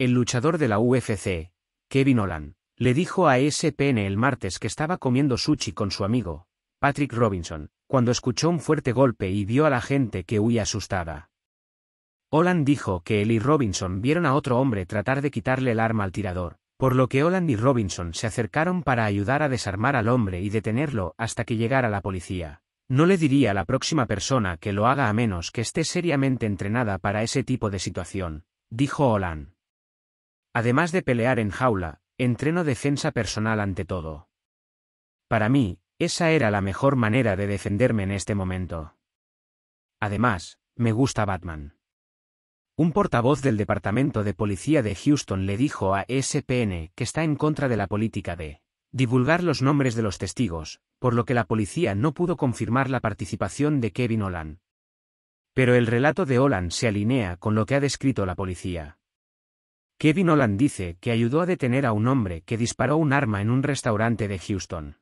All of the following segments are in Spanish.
El luchador de la UFC, Kevin Holland, le dijo a e SPN el martes que estaba comiendo sushi con su amigo, Patrick Robinson, cuando escuchó un fuerte golpe y vio a la gente que huía asustada. Holland dijo que él y Robinson vieron a otro hombre tratar de quitarle el arma al tirador, por lo que Holland y Robinson se acercaron para ayudar a desarmar al hombre y detenerlo hasta que llegara la policía. No le diría a la próxima persona que lo haga a menos que esté seriamente entrenada para ese tipo de situación, dijo Holland. Además de pelear en jaula, entreno defensa personal ante todo. Para mí, esa era la mejor manera de defenderme en este momento. Además, me gusta Batman. Un portavoz del Departamento de Policía de Houston le dijo a e SPN que está en contra de la política de divulgar los nombres de los testigos, por lo que la policía no pudo confirmar la participación de Kevin Olan. Pero el relato de Olan se alinea con lo que ha descrito la policía. Kevin Holland dice que ayudó a detener a un hombre que disparó un arma en un restaurante de Houston.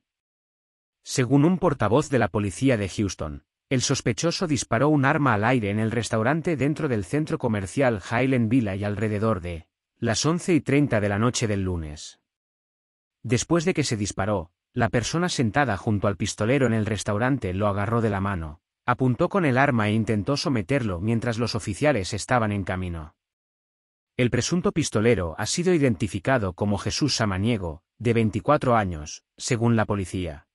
Según un portavoz de la policía de Houston, el sospechoso disparó un arma al aire en el restaurante dentro del centro comercial Highland Villa y alrededor de las 11 y 30 de la noche del lunes. Después de que se disparó, la persona sentada junto al pistolero en el restaurante lo agarró de la mano, apuntó con el arma e intentó someterlo mientras los oficiales estaban en camino. El presunto pistolero ha sido identificado como Jesús Samaniego, de 24 años, según la policía.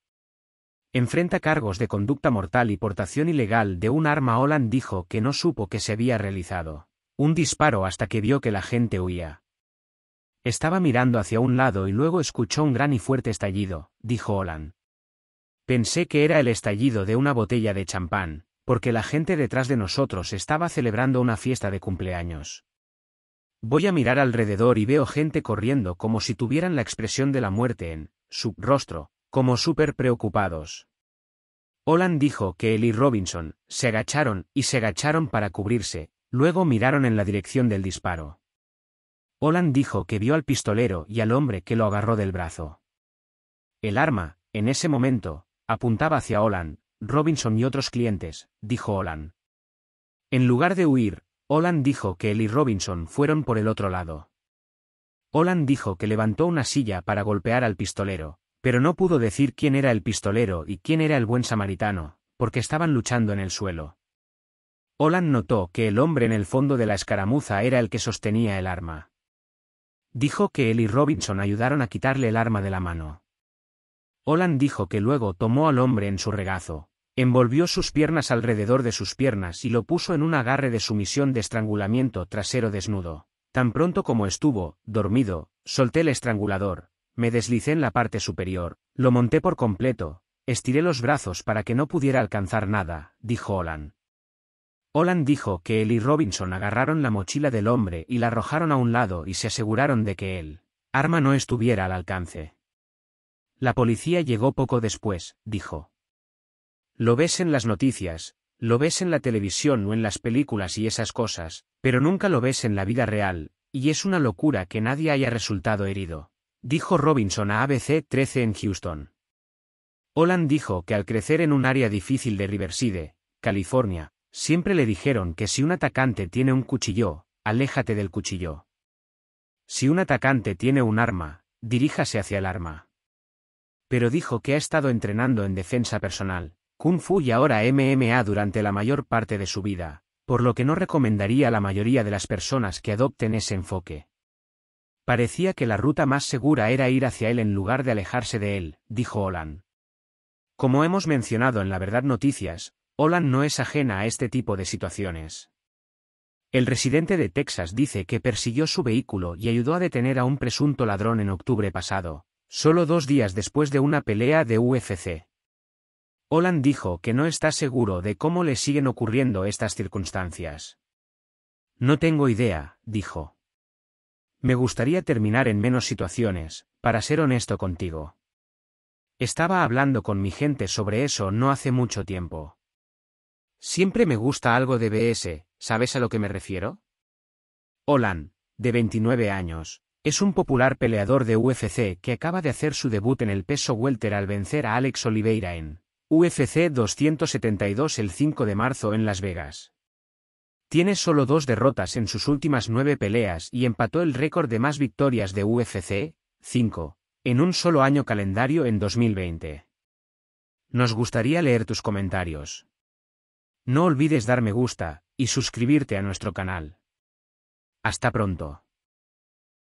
Enfrenta cargos de conducta mortal y portación ilegal de un arma. Holland dijo que no supo que se había realizado un disparo hasta que vio que la gente huía. Estaba mirando hacia un lado y luego escuchó un gran y fuerte estallido, dijo Holland Pensé que era el estallido de una botella de champán, porque la gente detrás de nosotros estaba celebrando una fiesta de cumpleaños. Voy a mirar alrededor y veo gente corriendo como si tuvieran la expresión de la muerte en su rostro, como súper preocupados. Holland dijo que él y Robinson se agacharon y se agacharon para cubrirse, luego miraron en la dirección del disparo. Holland dijo que vio al pistolero y al hombre que lo agarró del brazo. El arma, en ese momento, apuntaba hacia Holland, Robinson y otros clientes, dijo Holland. En lugar de huir, Holland dijo que él y Robinson fueron por el otro lado. Holland dijo que levantó una silla para golpear al pistolero, pero no pudo decir quién era el pistolero y quién era el buen samaritano, porque estaban luchando en el suelo. Holland notó que el hombre en el fondo de la escaramuza era el que sostenía el arma. Dijo que él y Robinson ayudaron a quitarle el arma de la mano. Holland dijo que luego tomó al hombre en su regazo, Envolvió sus piernas alrededor de sus piernas y lo puso en un agarre de sumisión de estrangulamiento trasero desnudo. Tan pronto como estuvo, dormido, solté el estrangulador, me deslicé en la parte superior, lo monté por completo, estiré los brazos para que no pudiera alcanzar nada, dijo Holland. Olan dijo que él y Robinson agarraron la mochila del hombre y la arrojaron a un lado y se aseguraron de que él, arma no estuviera al alcance. La policía llegó poco después, dijo. Lo ves en las noticias, lo ves en la televisión o en las películas y esas cosas, pero nunca lo ves en la vida real, y es una locura que nadie haya resultado herido. Dijo Robinson a ABC 13 en Houston. Holland dijo que al crecer en un área difícil de Riverside, California, siempre le dijeron que si un atacante tiene un cuchillo, aléjate del cuchillo. Si un atacante tiene un arma, diríjase hacia el arma. Pero dijo que ha estado entrenando en defensa personal, Kung Fu y ahora MMA durante la mayor parte de su vida, por lo que no recomendaría a la mayoría de las personas que adopten ese enfoque. Parecía que la ruta más segura era ir hacia él en lugar de alejarse de él, dijo Olan. Como hemos mencionado en La Verdad Noticias, Olan no es ajena a este tipo de situaciones. El residente de Texas dice que persiguió su vehículo y ayudó a detener a un presunto ladrón en octubre pasado, solo dos días después de una pelea de UFC. Holland dijo que no está seguro de cómo le siguen ocurriendo estas circunstancias. No tengo idea, dijo. Me gustaría terminar en menos situaciones, para ser honesto contigo. Estaba hablando con mi gente sobre eso no hace mucho tiempo. Siempre me gusta algo de BS, ¿sabes a lo que me refiero? Olan, de 29 años, es un popular peleador de UFC que acaba de hacer su debut en el peso welter al vencer a Alex Oliveira en UFC 272 el 5 de marzo en Las Vegas. Tiene solo dos derrotas en sus últimas nueve peleas y empató el récord de más victorias de UFC, 5, en un solo año calendario en 2020. Nos gustaría leer tus comentarios. No olvides dar me gusta y suscribirte a nuestro canal. Hasta pronto.